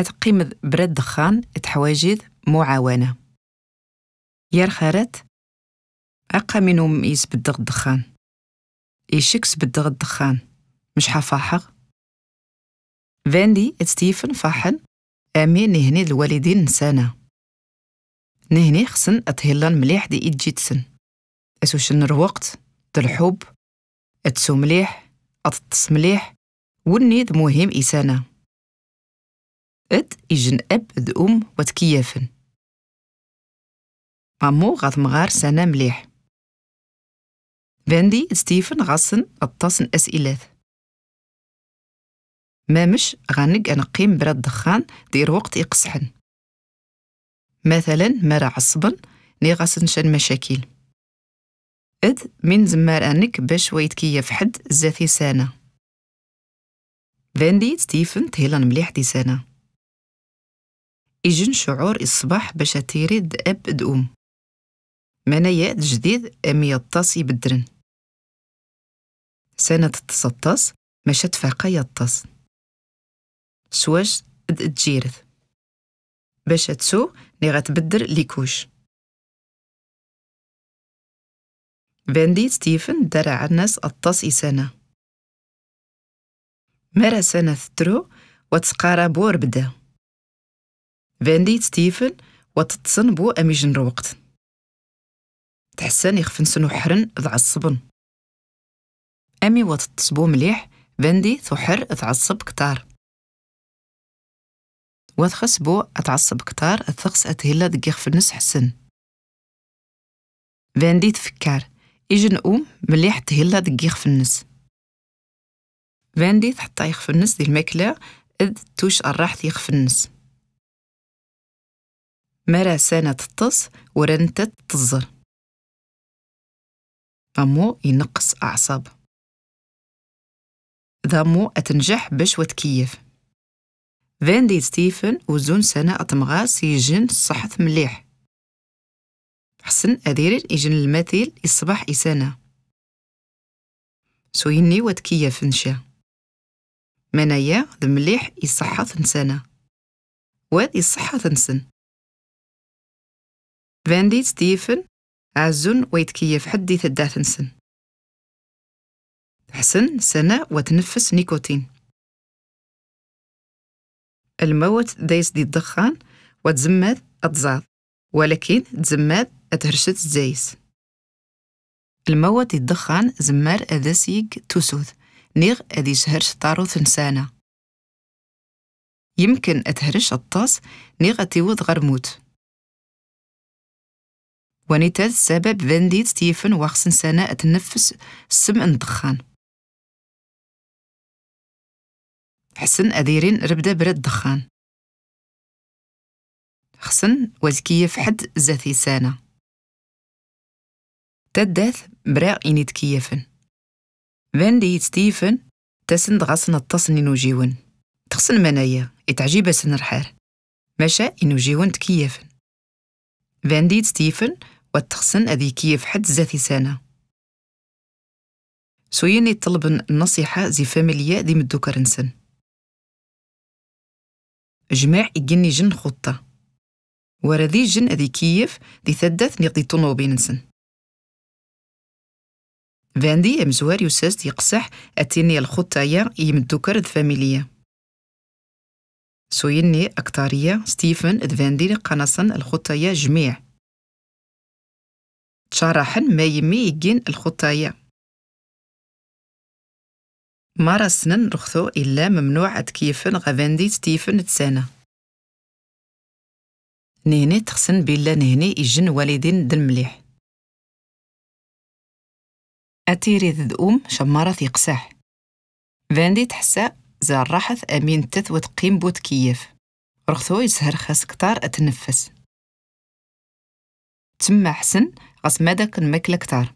أتقيم برد دخان تحواجد معاونة يار خارت أقا منهم يسبدغ الدخان إيشكس سبدغ الدخان مش حفاحغ فاندي ستيفن فاحن أمي نهني الوالدين نسانا نهني خصن أطهلن مليح دي إيد جيتسن أسوشن الوقت الحب أتسو مليح أتطس مليح ونيد مهم إسانه ات يجن أب دوم أم مامو غاث مغار سنة مليح فاندي ستيفن غاصن أطاسن أسئلات مامش غانق قيم برا الدخان دير وقت يقصحن مثلا مرا عصبن ني غاصن شان مشاكل اد من زمار أنك باش ويتكيف حد زاثي سنة فاندي ستيفن تهلا مليح دي سنة إجن شعور الصباح باش تيري أب دؤوم منايات جديد أم يطاس يبدرن سنة تسطاس مشات تفاقا يطاس سواج تجيرث باش تسو لي غتبدر ليكوش فاندي ستيفن دار عالناس الطاس سنة مرة سنة ثترو وتسقارا بور بدا فاندي ستيفن وتتصن بو أمي جنر وقت تحسن حرن وحرن الصبن أمي وتتصبو مليح فاندي ثحر ثعصب كتار وتخس بو أتعصب كتار أتخس أتهلا دقيق في النس حسن فاندي تفكر إجن أم مليح تهلا دقيق في النس فاندي تحطا يخفنس دي الماكلة إذ توش الراح يخفنس مرة سنة تطس ورنت تطزر ضمو ينقص أعصاب ضمو أتنجح باش وتكيف فاندي ستيفن وزون سنة أتمغاس يجن صحة مليح حسن أدير يجن المثيل يصبح إسانة سويني وتكيف نشا منايا دمليح يصحة نسانة واد يصحة نسن فاندي ستيفن عزن ويتكيف حد ثداث نسن حسن سنة وتنفس نيكوتين الموت دايس دي الدخان وتزمد أتزاد ولكن تزمد أتهرشت زيس الموت الدخان زمار أذاسيق توسوث نيغ أذي شهرش طارو ثنسانة يمكن أتهرش الطاس نيغ أتيوض غرموت ونيتاز سبب فانديد ستيفن وخصن سنة أتنفس سم الدخان حسن أديرين ربدا برد الدخان خصن وزكية في حد زاثي سنة تدث براغ إني كيفن فانديد ستيفن تسن دغسن التصني نوجيون تخصن منايا إتعجيب سن الحار ماشا إنوجيون تكيفن فانديد ستيفن والتخصن أذي في حد ذاتي سنة سويني طلبن النصيحة زي فاميليا دي مدو كرنسن جماع يجني جن خطة وردي جن أذي كيف دي ثدث نقضي طنو بينسن فاندي أمزوار يساس قصح أتيني الخطة يا يمدو كرد فاميليا سويني أكتارية ستيفن فاندي قنصن الخطة يا جميع تشارحن ما يمي يجين الخطايا مارسنن رخثو إلا ممنوع تكيفن غفندي تيفن تسانا نهني تخسن بلا نهني يجن والدين دن مليح أتيري ذد أم شمارة يقساح فاندي تحسا زار راحث أمين تث وتقيم بوت تكيف رخثو يسهر خاس كتار أتنفس تما حسن غتمادا كنماكله كتار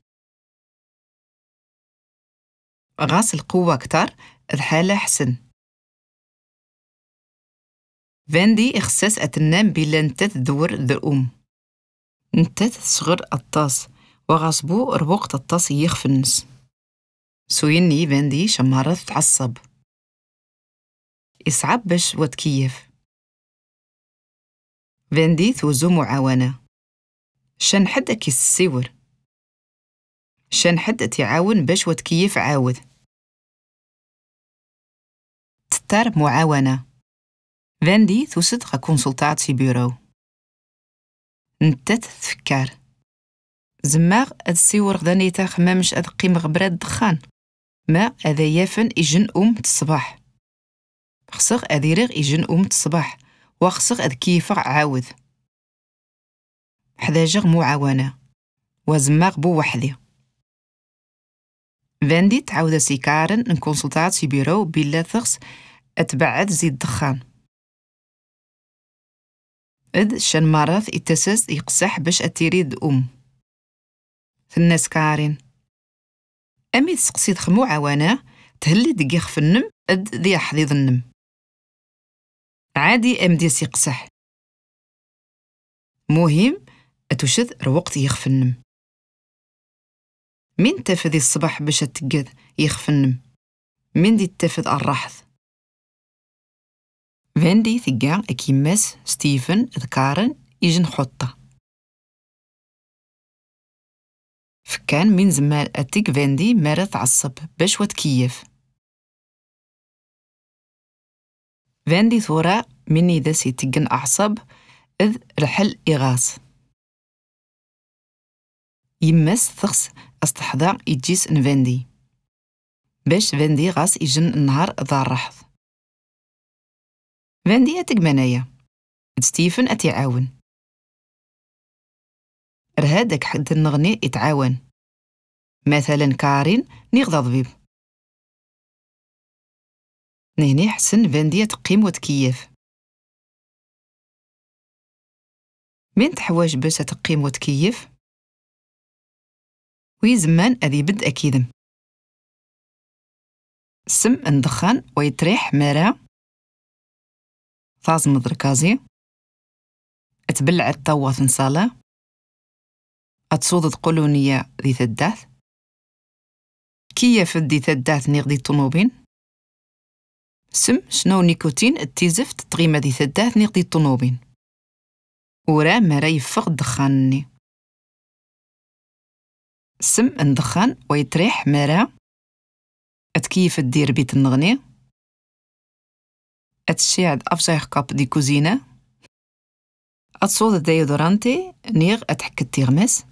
غاس القوة كتار الحالة حسن فاندي إخساس أتنام بلا نتات دور درؤم نتات صغر الطاس وغصبو ربوق الطاس النس سويني فاندي شمارة تعصب إصعب باش وتكيف فاندي ثوزو معاونة شان كي السيور شان حد تعاون باش وتكيف عاود تتر معاونة فاندي توسد غا كونسلتاتي بيرو نتت تفكر زماغ أد سيور غدانيتا خمامش أد قيم غبرة الدخان ما أذا يافن إجن أم تصباح خصغ أذيرغ إجن أم تصباح وخصغ أد كيفغ عاود حدا جغ معاونة وزماغ بو وحدي فاندي تعاود سيكارن ان كونسلطاتي بيرو بلا ثغس اتبعد زيد دخان إذ شن مرض اتسس يقصح باش أتريد أم الناس كارين أمي تسقسي خمو عوانا تهلي دقيخ في النم إذ ذي حضيض النم عادي أم دي سيقصح مهم أتوشد روقت يخفنم من تفذي الصبح باش تقذ يخفنم من دي تفذ الرحث فاندي ثقا أكيمس ستيفن ذكارن يجن خطة فكان من زمان أتيك فاندي مرة تعصب باش وتكيف فاندي ثورة مني ذا سيتقن أعصاب إذ رحل إغاث يمس ثغس استحضا يجيس نفاندي باش فاندي غاس يجن النهار ضار رحض فاندي منايا ستيفن اتعاون رهادك حد النغني يتعاون مثلا كارين نيغضا ضبيب نهني حسن فندي تقيم وتكيف من تحواج باش تقيم وتكيف ويزمان أذي بد أكيدم سم ندخن ويتريح مرا فاز مدركازي اتبلع الطوة نصالة أتصود قلونية ذي ثداث كي ذي ثداث نغدي الطنوبين سم شنو نيكوتين التيزفت تغيما ذي ثداث نغدي الطنوبين ورا مرا يفق دخانني السم ندخن ويتريح مرا أتكيف الدير بيت النغني اتشيعد افزايخ كاب دي كوزينة أتصود ديودورانتي نيغ أتحك التيغمس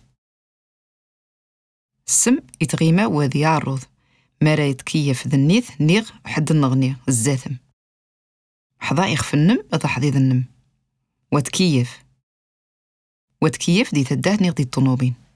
السم يتغيما وذي يعرض مرا يتكيف ذنيث نيغ حد النغني الزاثم حضا في النم أضحضي النم واتكيف واتكيف دي تدهني دي الطنوبين